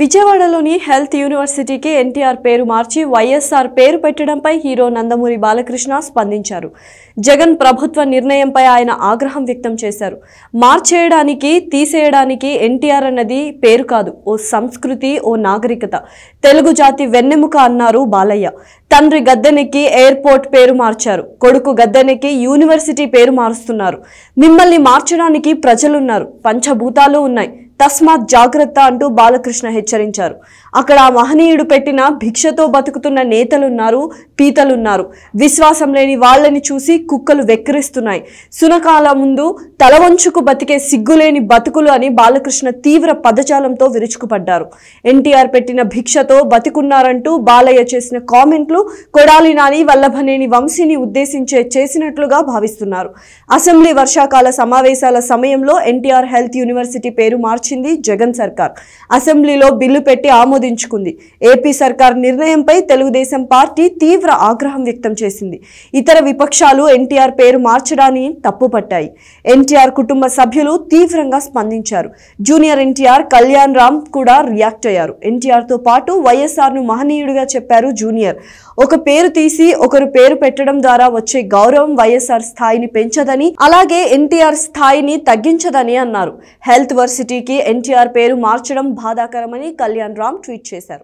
విజయవాడలోని హెల్త్ యూనివర్సిటీకి ఎన్టీఆర్ పేరు మార్చి వైఎస్ఆర్ పేరు పెట్టడంపై హీరో నందమూరి బాలకృష్ణ స్పందించారు జగన్ ప్రభుత్వ నిర్ణయంపై ఆయన ఆగ్రహం వ్యక్తం చేశారు మార్చేయడానికి తీసేయడానికి ఎన్టీఆర్ అన్నది పేరు కాదు ఓ సంస్కృతి ఓ నాగరికత తెలుగు జాతి వెన్నెముక అన్నారు బాలయ్య తండ్రి గద్దెనెక్కి ఎయిర్పోర్ట్ పేరు మార్చారు కొడుకు గద్దెనెక్కి యూనివర్సిటీ పేరు మారుస్తున్నారు మిమ్మల్ని మార్చడానికి ప్రజలున్నారు పంచభూతాలు ఉన్నాయి తస్మాత్ జాగ్రత్త అంటూ బాలకృష్ణ హెచ్చరించారు అక్కడ మహనీయుడు పెట్టిన భిక్షతో బతుకుతున్న నేతలున్నారు పీతలున్నారు విశ్వాసం లేని వాళ్ళని చూసి కుక్కలు వెక్కిరిస్తున్నాయి సునకాల ముందు తలవంచుకు బతికే సిగ్గులేని బతుకులు అని బాలకృష్ణ తీవ్ర పదజాలంతో విరుచుకుపడ్డారు ఎన్టీఆర్ పెట్టిన భిక్షతో బతికున్నారంటూ బాలయ్య చేసిన కామెంట్లు కొడాలి నాని వల్లభనేని వంశీని ఉద్దేశించే చేసినట్లుగా భావిస్తున్నారు అసెంబ్లీ వర్షాకాల సమావేశాల సమయంలో ఎన్టీఆర్ హెల్త్ యూనివర్సిటీ పేరు మార్చి మార్చింది జగన్ సర్కార్ అసెంబ్లీలో బిల్లు పెట్టి ఆమోదించుకుంది ఏపీ సర్కార్ నిర్ణయంపై తెలుగుదేశం పార్టీ తీవ్ర ఆగ్రహం వ్యక్తం చేసింది ఇతర విపక్షాలు ఎన్టీఆర్ పేరు మార్చడాన్ని తప్పుపట్టాయి ఎన్టీఆర్ కుటుంబ సభ్యులు తీవ్రంగా స్పందించారు జూనియర్ ఎన్టీఆర్ కళ్యాణ్ రామ్ కూడా రియాక్ట్ అయ్యారు ఎన్టీఆర్తో పాటు వైఎస్ఆర్ను మహనీయుడిగా చెప్పారు జూనియర్ ఒక పేరు తీసి ఒకరు పేరు పెట్టడం ద్వారా వచ్చే గౌరవం వైఎస్ఆర్ స్థాయిని పెంచదని అలాగే ఎన్టీఆర్ స్థాయిని తగ్గించదని అన్నారు హెల్త్ వర్సిటీకి ఎన్టీఆర్ పేరు మార్చడం బాధాకరమని కళ్యాణ్ రామ్ ట్వీట్ చేశారు